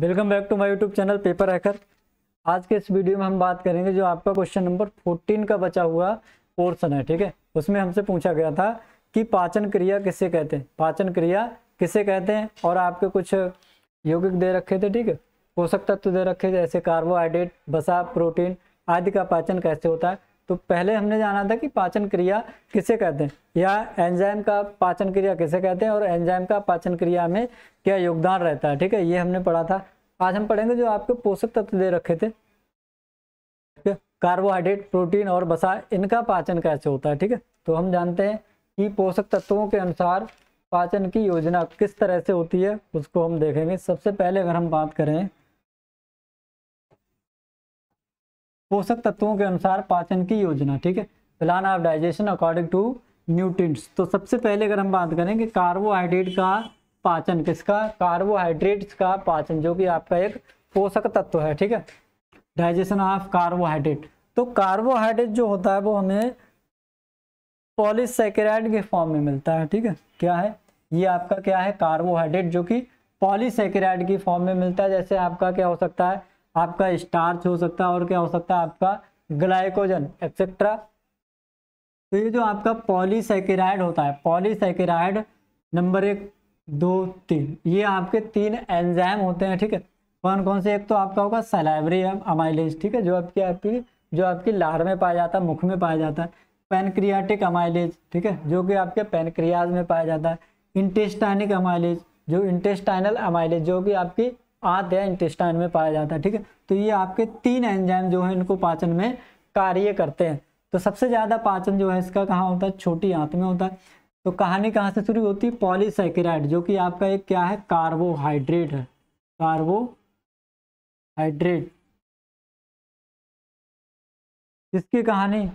welcome back to my YouTube channel paper hacker आज के इस वीडियो में हम बात करेंगे जो आपका क्वेश्चन नंबर 14 का बचा हुआ पोर्सन है ठीक है उसमें हमसे पूछा गया था कि पाचन क्रिया किसे कहते हैं पाचन क्रिया किसे कहते हैं और आपके कुछ यौगिक दे रखे थे ठीक है पोषक तत्व दे रखे थे जैसे कार्बोहाइड्रेट बसा प्रोटीन आदि का पाचन कैसे होता है तो पहले हमने जाना था कि पाचन क्रिया किसे कहते हैं या एंजाइम का पाचन क्रिया किसे कहते हैं और एंजाइम का पाचन क्रिया में क्या योगदान रहता है ठीक है ये हमने पढ़ा था आज हम पढ़ेंगे जो आपके पोषक तत्व दे रखे थे कार्बोहाइड्रेट प्रोटीन और बसा इनका पाचन कैसे होता है ठीक है तो हम जानते हैं कि पोषक तत्वों के अनुसार पाचन की योजना किस तरह से होती है उसको हम देखेंगे सबसे पहले अगर हम बात करें पोषक तत्वों के अनुसार पाचन की योजना ठीक है plan of digestion according to nutrients तो सबसे पहले अगर हम बात करें कि कार्बोहाइड्रेट का पाचन किसका कार्बोहाइड्रेट्स का पाचन जो कि आपका एक पोषक तत्व है ठीक है डाइजेशन ऑफ कार्बोहाइड्रेट तो कार्बोहाइड्रेट जो होता है वो हमें पॉलीसेकेराइड के फॉर्म में मिलता है ठीक है क्या है ये आपका क्या है कार्बोहाइड्रेट जो कि पॉलीसेकेराइड की फॉर्म में मिलता है जैसे आपका क्या हो सकता है आपका स्टार्च हो सकता है और क्या हो सकता है आपका ग्लाइकोजन एक्सेट्रा तो ये जो आपका पॉलीसेकेराइड होता है पॉलीसेकेराइड नंबर एक दो तीन ये आपके तीन एंजाइम होते हैं ठीक है कौन कौन से एक तो आपका होगा सलाइवरी अमाइलेज ठीक है जो आपकी आपकी जो आपकी लार में पाया जाता है मुख में पाया जाता है पेनक्रियाटिक अमाइलेज ठीक है जो कि आपके पेनक्रियाज में पाया जाता है इंटेस्टाइनिक अमाइलेज जो इंटेस्टाइनल अमाइलेज जो कि आपकी आत या इंटेस्टाइन में पाया जाता है ठीक है तो ये आपके तीन एंजाइम जो है इनको पाचन में कार्य करते हैं तो सबसे ज़्यादा पाचन जो है इसका कहाँ होता है छोटी आंत में होता है तो कहानी कहाँ से शुरू होती है पॉलीसेकेराइड जो कि आपका एक क्या है कार्बोहाइड्रेट है कार्बोहाइड्रेट इसकी कहानी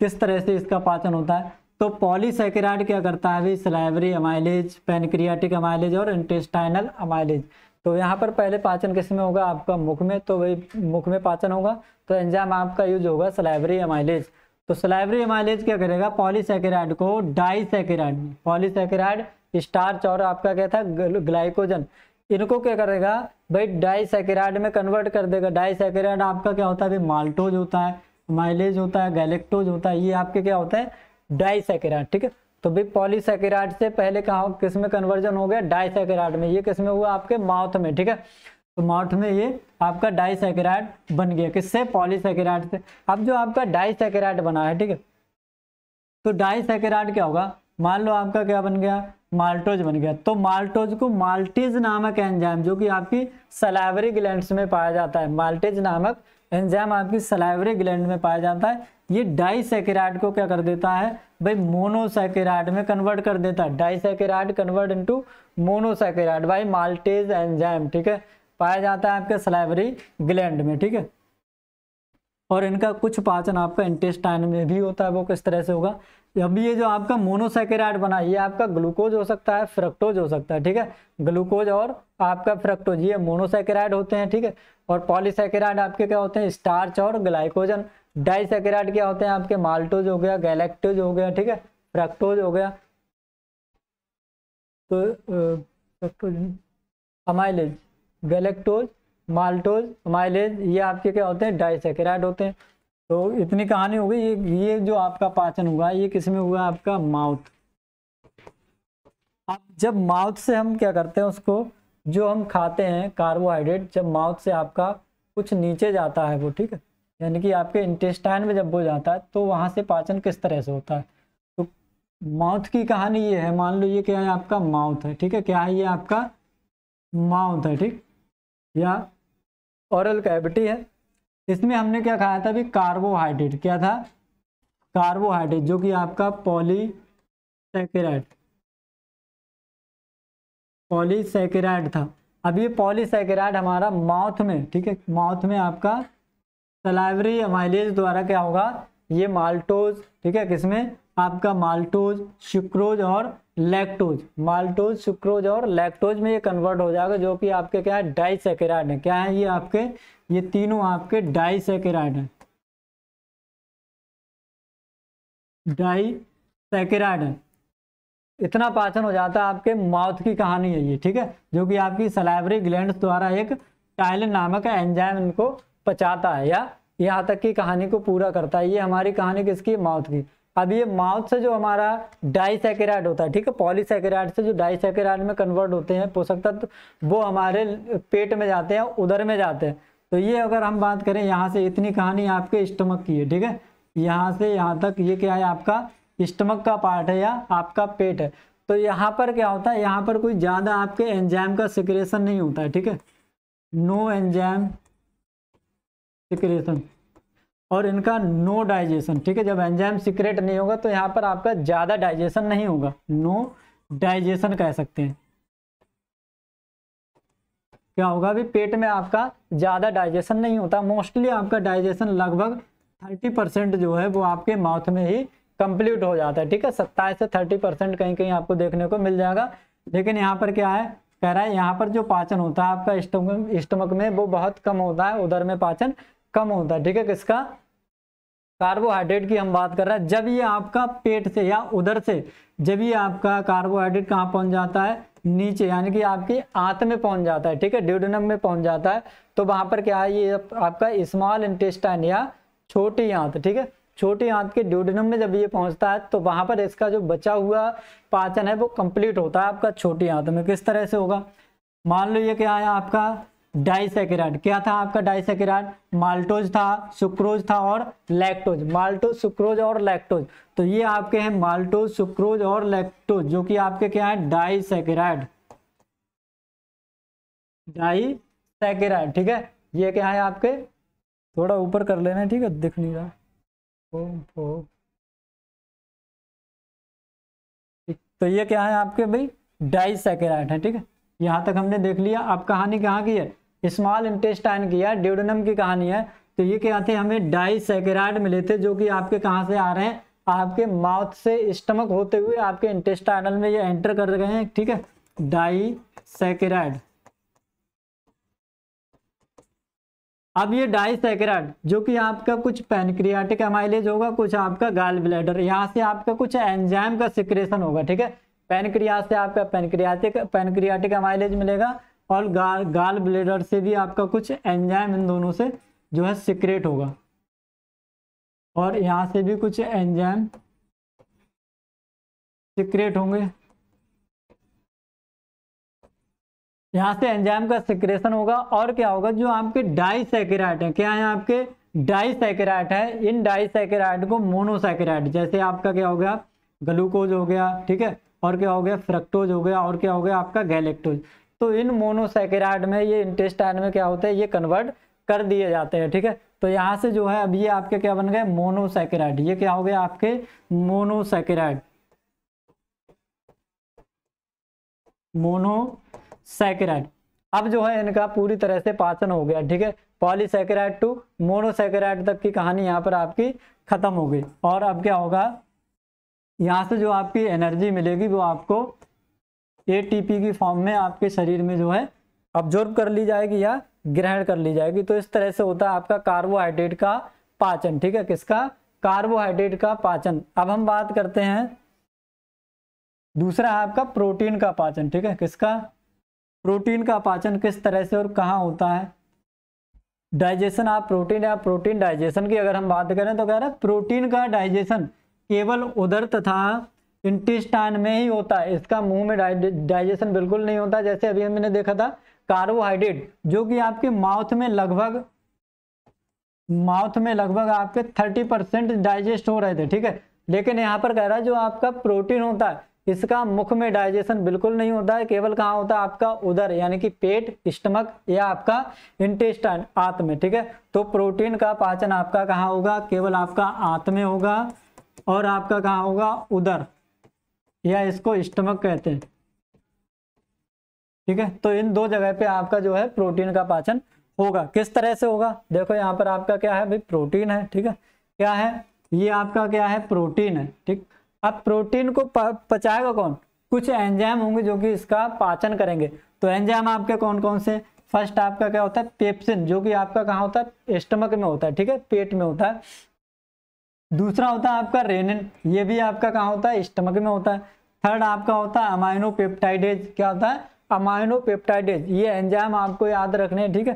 किस तरह से इसका पाचन होता है तो पॉलीसेकेराइड क्या करता है भाई सलाइवरी अमाइलेज पेनक्रियाटिक अमाइलेज और इंटेस्टाइनल अमाइलेज तो यहाँ पर पहले पाचन किस में होगा आपका मुख में तो वही मुख में पाचन होगा तो एंजाम आपका यूज होगा सलाइवरी एमाइलेज तो सलाइवरी एमाइलेज क्या करेगा पॉलीसेकेराइड को डाईसेकेराइड पॉलीसेकेराइड स्टार्च और आपका क्या था ग्लाइकोजन इनको क्या करेगा भाई डाईसेकेराइड में कन्वर्ट कर देगा डाईसेकेराइड आपका क्या होता है भाई माल्टोज होता है माइलेज होता है गैलेक्टोज होता है ये आपके क्या होता है डाईसेकेराइड ठीक है तो भी पॉलीसेकेराइड से पहले कहा किस में कन्वर्जन हो गया डाइसेकेराइड में ये किस में हुआ आपके माउथ में ठीक है तो माउथ में ये आपका डाइसेकेराइड बन गया किससे पॉलीसेकेराइड से अब जो आपका डाइसेकेराइड बना है ठीक है तो डाइसेकेराइड क्या होगा मान लो आपका क्या बन गया माल्टोज बन गया तो माल्टोज को माल्टीज नामक एंजाइम जो कि आपकी सलाइवरी ग्लैंड में पाया जाता है माल्टीज नामक एंजाइम आपकी सलाइवरी ग्लैंड में पाया जाता है ये डाइसेकेराइड को क्या कर देता है भाई मोनोसेकेराइड में कन्वर्ट कर देता है डाइसेकेराइड कन्वर्ट इनटू मोनोसेकेराइड भाई माल्टेज एंजाइम ठीक है पाया जाता है आपके सलाइवरी ग्लैंड में ठीक है और इनका कुछ पाचन आपका इंटेस्टाइन में भी होता है वो किस तरह से होगा अब ये जो आपका मोनोसेकेराइड बना ये आपका ग्लूकोज हो सकता है फ्रक्टोज हो सकता है ठीक है ग्लूकोज और आपका फ्रक्टोज ये मोनोसेकेराइड होते हैं ठीक है और पॉलीसेकेराइड आपके क्या होते हैं स्टार्च और ग्लाइकोजन डाइसेकेराइड क्या होते हैं आपके माल्टोज हो गया गैलेक्टोज हो गया ठीक है फ्रक्टोज हो गया तो अमाइलेज गैलेक्टोज माल्टोज अमाइलेज ये आपके क्या होते हैं डाइसेकेराइड होते हैं तो इतनी कहानी हो गई ये ये जो आपका पाचन हुआ ये किस में हुआ आपका माउथ अब जब माउथ से हम क्या करते हैं उसको जो हम खाते हैं कार्बोहाइड्रेट जब माउथ से आपका कुछ नीचे जाता है वो ठीक है यानी कि आपके इंटेस्टाइन में जब वो जाता है तो वहाँ से पाचन किस तरह से होता है तो माउथ की कहानी ये है मान लो ये क्या है आपका माउथ है ठीक है क्या है ये आपका माउथ है ठीक या औरल कैविटी है इसमें हमने क्या खाया था भी कार्बोहाइड्रेट क्या था कार्बोहाइड्रेट जो कि आपका पॉलीसेकेराइड पॉलीसेकेराइड था अब ये पॉलीसेकेराइड हमारा माउथ में ठीक है माउथ में आपका सलाइवरी माइलेज द्वारा क्या होगा ये माल्टोज ठीक है किसमें आपका माल्टोज सुक्रोज और लैक्टोज माल्टोज सुक्रोज और लैक्टोज में ये कन्वर्ट हो जाएगा जो कि आपके क्या है डाइसेकेराइड है क्या है ये आपके ये तीनों आपके डाइसेकेराइड है डाइसेकेराइड है इतना पाचन हो जाता है आपके माउथ की कहानी है ये ठीक है जो कि आपकी सलाइवरी ग्लैंड द्वारा एक टाइलिन नामक एंजाइम इनको पचाता है या यहाँ तक की कहानी को पूरा करता है ये हमारी कहानी किसकी माउथ की अब ये माउथ से जो हमारा डाइसेकेराइड होता है ठीक है पॉलीसेकेराइड से जो डाइसेकेराइड में कन्वर्ट होते हैं पोषक तत्व वो हमारे पेट में जाते हैं उधर में जाते हैं तो ये अगर हम बात करें यहाँ से इतनी कहानी आपके स्टमक की है ठीक है यहाँ से यहाँ तक ये क्या है आपका स्टमक का पार्ट है या आपका पेट है तो यहाँ पर क्या होता है यहाँ पर कोई ज़्यादा आपके एंजाम का सिक्रेशन नहीं होता है ठीक है नो एंजाम सिक्रेशन और इनका नो डाइजेशन ठीक है जब एंजाइम सिक्रेट नहीं होगा तो यहाँ पर आपका ज़्यादा डाइजेशन नहीं होगा नो डाइजेशन कह सकते हैं क्या होगा अभी पेट में आपका ज़्यादा डाइजेशन नहीं होता मोस्टली आपका डाइजेशन लगभग थर्टी परसेंट जो है वो आपके माउथ में ही कंप्लीट हो जाता है ठीक है सत्ताईस से थर्टी परसेंट कहीं कहीं आपको देखने को मिल जाएगा लेकिन यहाँ पर क्या है कह रहा है यहाँ पर जो पाचन होता है आपका स्टमक में वो बहुत कम होता है उधर में पाचन कम होता है ठीक है किसका कार्बोहाइड्रेट की हम बात कर रहे हैं जब ये आपका पेट से या उधर से जब ये आपका कार्बोहाइड्रेट कहाँ पहुंच जाता है नीचे यानी कि आपकी आंत में पहुंच जाता है ठीक है ड्यूडनम में पहुंच जाता है तो वहां पर क्या है ये आपका स्मॉल इंटेस्टाइन या छोटी आंत ठीक है छोटी आंत के ड्यूडनम में जब ये पहुंचता है तो वहां पर इसका जो बचा हुआ पाचन है वो कंप्लीट होता है आपका छोटी आंत में किस तरह से होगा मान लो ये क्या है आपका डाइसेकेराइड क्या था आपका डाइसेकेराइड माल्टोज था सुक्रोज था और लैक्टोज माल्टोज सुक्रोज और लैक्टोज तो ये आपके हैं माल्टोज सुक्रोज और लैक्टोज जो कि आपके क्या है डाइसेकेराइड डाइसेकेराइड ठीक है ये क्या है आपके थोड़ा ऊपर कर लेना ठीक है दिख नहीं रहा तो ये क्या है आपके भाई डाइसेकेराइड है ठीक है यहाँ तक हमने देख लिया अब कहानी कहाँ की है स्मॉल इंटेस्टाइन की है ड्यूडनम की कहानी है तो ये क्या थे हमें डाइसेकेराइड मिले थे जो कि आपके कहाँ से आ रहे हैं आपके माउथ से स्टमक होते हुए आपके इंटेस्टाइनल में ये एंटर कर गए हैं ठीक है डाई सेकेराइड अब ये डाइसेकेराइड जो कि आपका कुछ पेनक्रियाटिक एमाइलेज होगा कुछ आपका गाल ब्लैडर यहाँ से आपका कुछ एंजाइम का सिक्रेशन होगा ठीक है पेनक्रिया से आपका पेनक्रियाटिक पेनक्रियाटिक एमाइलेज मिलेगा और गाल गाल ब्लेडर से भी आपका कुछ एंजाइम इन दोनों से जो है सिक्रेट होगा और यहाँ से भी कुछ एंजाइम सिक्रेट होंगे यहाँ से एंजाइम का सिक्रेशन होगा और क्या होगा जो आपके डाई डाइसेकेराइट है क्या है आपके डाई डाइसेकेराइट है इन डाई डाइसेकेराइट को मोनोसेकेराइट जैसे आपका क्या हो गया ग्लूकोज हो गया ठीक है और क्या हो गया फ्रक्टोज हो गया और क्या हो गया आपका गैलेक्टोज तो इन मोनोसेकेराइड में ये इंटेस्टाइन में क्या होता है ये कन्वर्ट कर दिए जाते हैं ठीक है तो यहाँ से जो है अब ये आपके क्या बन गए मोनोसेकेराइड ये क्या हो गया आपके मोनोसेकेराइड मोनोसेकेराइड अब जो है इनका पूरी तरह से पाचन हो गया ठीक है पॉलीसेकेराइड टू मोनोसेकेराइड तक की कहानी यहाँ पर आपकी खत्म हो गई और अब क्या होगा यहाँ से जो आपकी एनर्जी मिलेगी वो आपको एटीपी की फॉर्म में आपके शरीर में जो है ऑब्जॉर्ब कर ली जाएगी या ग्रहण कर ली जाएगी तो इस तरह से होता है आपका कार्बोहाइड्रेट का पाचन ठीक है किसका कार्बोहाइड्रेट का पाचन अब हम बात करते हैं दूसरा है आपका प्रोटीन का पाचन ठीक है किसका प्रोटीन का पाचन किस तरह से और कहाँ होता है डाइजेशन आप प्रोटीन या प्रोटीन डाइजेशन की अगर हम बात करें तो कह रहे हैं प्रोटीन का डाइजेशन केवल उधर तथा इंटेस्टाइन में ही होता है इसका मुंह में डाइजेशन बिल्कुल नहीं होता जैसे अभी हमने देखा था कार्बोहाइड्रेट जो कि आपके माउथ में लगभग माउथ में लगभग आपके थर्टी परसेंट डाइजेस्ट हो रहे थे ठीक है लेकिन यहाँ पर कह रहा है जो आपका प्रोटीन होता है इसका मुख में डाइजेशन बिल्कुल नहीं होता है केवल कहाँ होता है आपका उधर यानी कि पेट स्टमक या आपका इंटेस्टाइन आंत में ठीक है तो प्रोटीन का पाचन आपका कहाँ होगा केवल आपका आंत में होगा और आपका कहाँ होगा उधर या इसको स्टमक कहते हैं ठीक है तो इन दो जगह पे आपका जो है प्रोटीन का पाचन होगा किस तरह से होगा देखो यहाँ पर आपका क्या है भाई प्रोटीन है ठीक है क्या है ये आपका क्या है प्रोटीन है ठीक अब प्रोटीन को पचाएगा कौन कुछ एंजाइम होंगे जो कि इसका पाचन करेंगे तो एंजाइम आपके कौन कौन से फर्स्ट आपका क्या होता है पेप्सिन जो कि आपका कहाँ होता है स्टमक में होता है ठीक है पेट में होता है दूसरा होता है आपका रेनिन ये भी आपका कहाँ होता है स्टमक में होता है थर्ड आपका होता है अमाइनो पेप्टाइडेज क्या होता है अमाइनो पेप्टाइडेज ये एंजाइम आपको याद रखने हैं ठीक है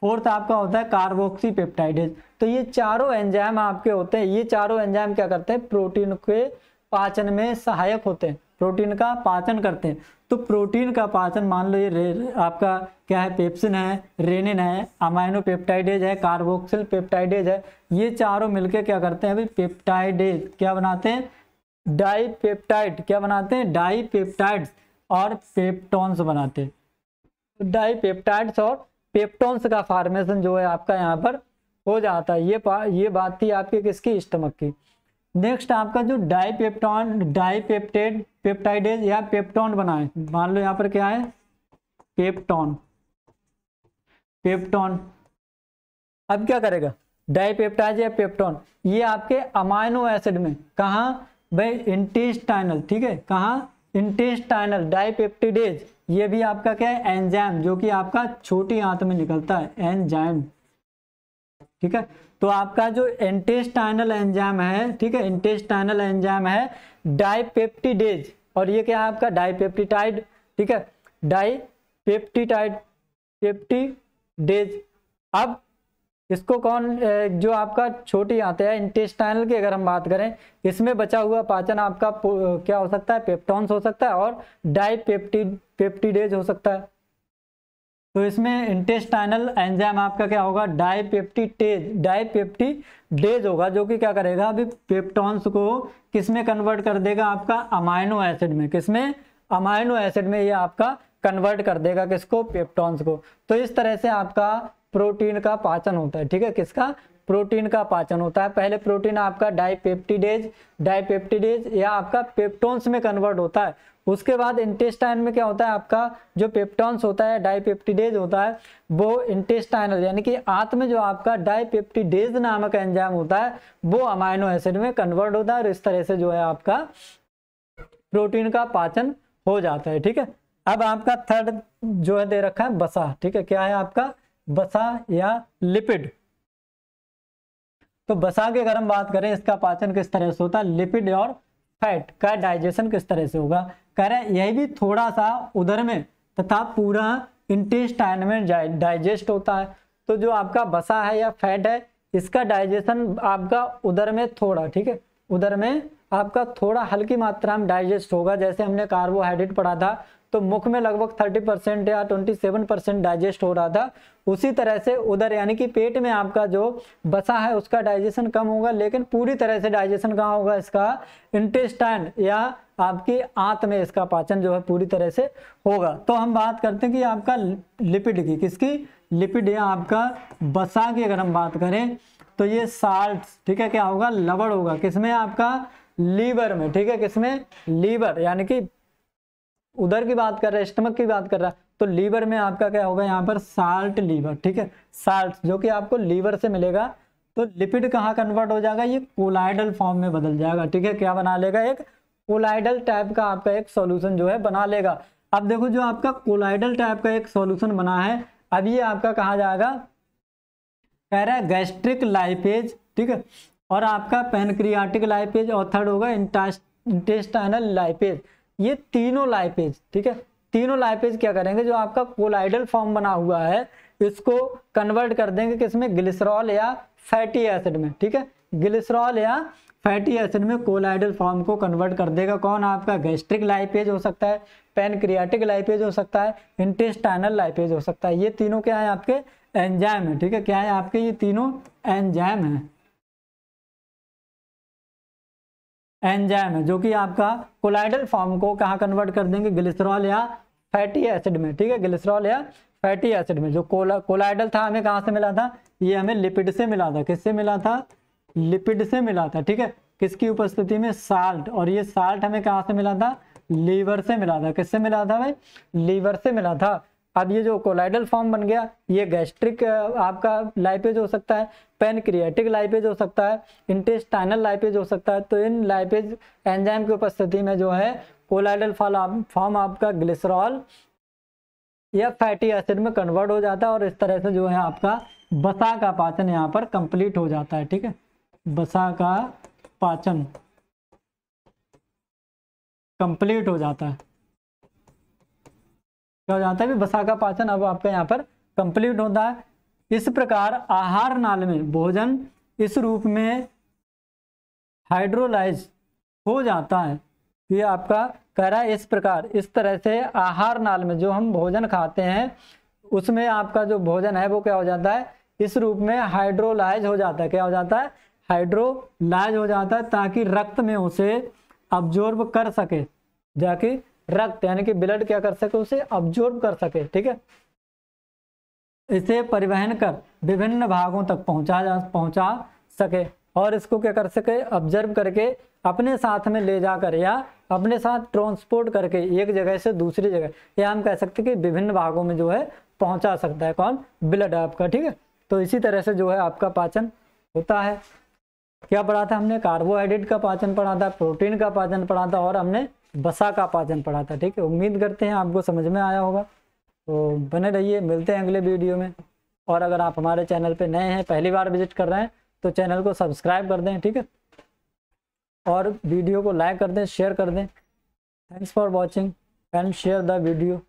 फोर्थ आपका होता है कार्बोक्सी पेप्टाइडेज तो ये चारों एंजाइम आपके होते हैं ये चारों एंजाइम क्या करते हैं प्रोटीन के पाचन में सहायक होते हैं प्रोटीन का पाचन करते हैं तो प्रोटीन का पाचन मान लो ये रे, आपका क्या है पेप्सिन है रेनिन है अमाइनो पेप्टाइडेज है कार्बोक्सिल पेप्टाइडेज है ये चारों मिलके क्या करते हैं अभी पेप्टाइडेज क्या बनाते हैं डाई पेप्टाइड क्या बनाते हैं डाई पेप्टाइड्स और पेप्टॉन्स बनाते हैं तो डाई पेप्टाइड्स और पेप्टॉन्स का फार्मेशन जो है आपका यहाँ पर हो जाता है ये ये बात थी आपके किसकी स्टमक की नेक्स्ट आपका जो डाईपेप्टॉन पेप्टेड पेप्टाइडेज या पेप्टॉन बनाए मान लो यहां पर क्या है पेप्टॉन पेप्टॉन अब क्या करेगा डाईपेप्टाइज या पेप्टॉन ये आपके अमाइनो एसिड में कहा भाई इंटेस्टाइनल ठीक है कहा इंटेस्टाइनल डाइपेप्टिडेज ये भी आपका क्या है एंजाइम जो कि आपका छोटी आंत में निकलता है एंजाइम ठीक है तो आपका जो इंटेस्टाइनल एंजाइम है ठीक है इंटेस्टाइनल एंजाइम है डाइपेप्टिडेज और ये क्या है आपका डाइपेप्टिटाइड ठीक है डाइपेप्टिटाइड पेप्टिडेज अब इसको कौन जो आपका छोटी आते हैं इंटेस्टाइनल की अगर हम बात करें इसमें बचा हुआ पाचन आपका क्या हो सकता है पेप्टॉन्स हो सकता है और डाइपेप्टिड पेप्टिडेज हो सकता है तो इसमें इंटेस्टाइनल एंजाइम आपका क्या होगा टेज डाइपेप्टी डेज होगा जो कि क्या करेगा अभी पेप्टॉन्स को किसमें कन्वर्ट कर देगा आपका अमाइनो एसिड में किसमें अमाइनो एसिड में ये आपका कन्वर्ट कर देगा किसको पेप्टॉन्स को तो इस तरह से आपका प्रोटीन का पाचन होता है ठीक है किसका प्रोटीन का पाचन होता है पहले प्रोटीन आपका डाइपेप्टिडेज डाइपेप्टिडेज या आपका पेप्टोन्स में कन्वर्ट होता है उसके बाद इंटेस्टाइन में क्या होता है आपका जो पेप्टॉन्स होता है डाइपेप्टिडेज होता है वो इंटेस्टाइनल यानी कि आंत में जो आपका डाइपेप्टिडेज नामक एंजाइम होता है वो अमाइनो एसिड में कन्वर्ट होता है और इस तरह से जो है आपका प्रोटीन का पाचन हो जाता है ठीक है अब आपका थर्ड जो है दे रखा है बसा ठीक है क्या है आपका बसा या लिपिड तो बसा की अगर हम बात करें इसका पाचन किस तरह से होता है लिपिड और फैट का डाइजेशन किस तरह से होगा कह रहे हैं यह भी थोड़ा सा उधर में तथा पूरा इंटेस्टाइन में डाइजेस्ट होता है तो जो आपका बसा है या फैट है इसका डाइजेशन आपका उधर में थोड़ा ठीक है उधर में आपका थोड़ा हल्की मात्रा में डाइजेस्ट होगा जैसे हमने कार्बोहाइड्रेट पढ़ा था तो मुख में लगभग 30 परसेंट या 27 परसेंट डाइजेस्ट हो रहा था उसी तरह से उधर यानी कि पेट में आपका जो बसा है उसका डाइजेशन कम होगा लेकिन पूरी तरह से डाइजेशन कहाँ होगा इसका इंटेस्टाइन या आपकी आंत में इसका पाचन जो है पूरी तरह से होगा तो हम बात करते हैं कि आपका लिपिड की किसकी लिपिड या आपका बसा की अगर हम बात करें तो ये साल्ट ठीक है क्या होगा लवड़ होगा किसमें आपका लीवर में ठीक है किसमें लीवर यानी कि उधर की बात कर रहा है स्टमक की बात कर रहा है तो लीवर में आपका क्या होगा यहाँ पर साल्ट लीवर ठीक है साल्ट जो कि आपको लीवर से मिलेगा तो लिपिड कहाँ कन्वर्ट हो जाएगा ये कोलाइडल फॉर्म में बदल जाएगा ठीक है क्या बना लेगा एक कोलाइडल टाइप का आपका एक सोल्यूशन जो है बना लेगा अब देखो जो आपका कोलाइडल टाइप का एक सोल्यूशन बना है अब ये आपका कहा जाएगा कह रहा है गैस्ट्रिक लाइपेज ठीक है और आपका पेनक्रियाटिक लाइपेज और थर्ड होगा इंटेस्टाइनल लाइपेज ये तीनों लाइपेज ठीक है तीनों लाइपेज क्या करेंगे जो आपका कोलाइडल फॉर्म बना हुआ है इसको कन्वर्ट कर देंगे किसमें ग्लिसरॉल या फैटी एसिड में ठीक है ग्लिसरॉल या फैटी एसिड में कोलाइडल फॉर्म को कन्वर्ट कर देगा कौन आपका गैस्ट्रिक लाइपेज हो सकता है पेनक्रियाटिक लाइपेज हो सकता है इंटेस्टाइनल लाइपेज हो सकता है ये तीनों क्या है आपके एंजाइम है ठीक है क्या है आपके ये तीनों एंजाइम हैं एंजाइम है जो कि आपका कोलाइडल फॉर्म को कहाँ कन्वर्ट कर देंगे ग्लिसरॉल या फैटी एसिड में ठीक है ग्लिसरॉल या फैटी एसिड में जो कोला कोलाइडल था हमें कहाँ से मिला था ये हमें लिपिड से मिला था किससे मिला था लिपिड से मिला था ठीक है किसकी उपस्थिति में साल्ट और ये साल्ट हमें कहाँ से मिला था लीवर से मिला था किससे मिला था भाई लीवर से मिला था अब ये जो कोलाइडल फॉर्म बन गया ये गैस्ट्रिक आपका लाइपेज हो सकता है पेनक्रियाटिक लाइपेज हो सकता है इंटेस्टाइनल लाइपेज हो सकता है तो इन लाइपेज एंजाइम की उपस्थिति में जो है कोलाइडल फॉर्म आपका ग्लिसरॉल या फैटी एसिड में कन्वर्ट हो जाता है और इस तरह से जो है आपका बसा का पाचन यहाँ पर कंप्लीट हो जाता है ठीक है बसा का पाचन कंप्लीट हो जाता है क्या हो जाता है वसा का पाचन अब आपका यहाँ पर कंप्लीट होता है इस प्रकार आहार नाल में भोजन इस रूप में हाइड्रोलाइज हो जाता है ये आपका कह रहा है इस प्रकार इस तरह से आहार नाल में जो हम भोजन खाते हैं उसमें आपका जो भोजन है वो क्या हो जाता है इस रूप में हाइड्रोलाइज हो जाता है क्या हो जाता है हाइड्रोलाइज हो जाता है ताकि रक्त में उसे अब्जोर्ब कर सके जाकि रक्त यानी कि ब्लड क्या कर सके उसे ऑब्जॉर्ब कर सके ठीक है इसे परिवहन कर विभिन्न भागों तक पहुंचा जा पहुंचा सके और इसको क्या कर सके ऑब्जर्व करके अपने साथ में ले जाकर या अपने साथ ट्रांसपोर्ट करके एक जगह से दूसरी जगह या हम कह सकते हैं कि विभिन्न भागों में जो है पहुंचा सकता है कौन ब्लड आपका ठीक है तो इसी तरह से जो है आपका पाचन होता है क्या पढ़ा था हमने कार्बोहाइड्रेट का पाचन पढ़ा था प्रोटीन का पाचन पढ़ा था और हमने बसा का पाचन पढ़ा था ठीक है उम्मीद करते हैं आपको समझ में आया होगा तो बने रहिए मिलते हैं अगले वीडियो में और अगर आप हमारे चैनल पे नए हैं पहली बार विजिट कर रहे हैं तो चैनल को सब्सक्राइब कर दें ठीक है और वीडियो को लाइक कर दें शेयर कर दें thanks for watching and share the video